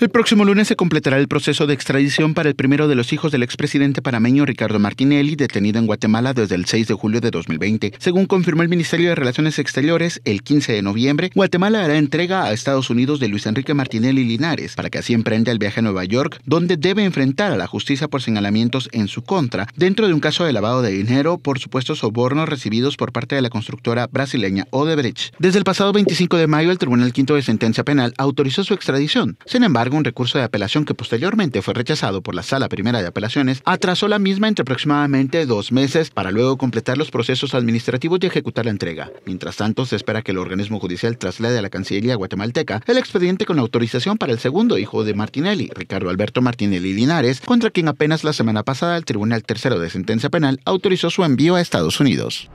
El próximo lunes se completará el proceso de extradición para el primero de los hijos del expresidente panameño Ricardo Martinelli, detenido en Guatemala desde el 6 de julio de 2020. Según confirmó el Ministerio de Relaciones Exteriores, el 15 de noviembre, Guatemala hará entrega a Estados Unidos de Luis Enrique Martinelli Linares para que así emprenda el viaje a Nueva York, donde debe enfrentar a la justicia por señalamientos en su contra, dentro de un caso de lavado de dinero por supuestos sobornos recibidos por parte de la constructora brasileña Odebrecht. Desde el pasado 25 de mayo, el Tribunal Quinto de Sentencia Penal autorizó su extradición. Sin embargo, un recurso de apelación que posteriormente fue rechazado por la Sala Primera de Apelaciones atrasó la misma entre aproximadamente dos meses para luego completar los procesos administrativos y ejecutar la entrega. Mientras tanto, se espera que el organismo judicial traslade a la Cancillería guatemalteca el expediente con autorización para el segundo hijo de Martinelli, Ricardo Alberto Martinelli Linares, contra quien apenas la semana pasada el Tribunal Tercero de Sentencia Penal autorizó su envío a Estados Unidos.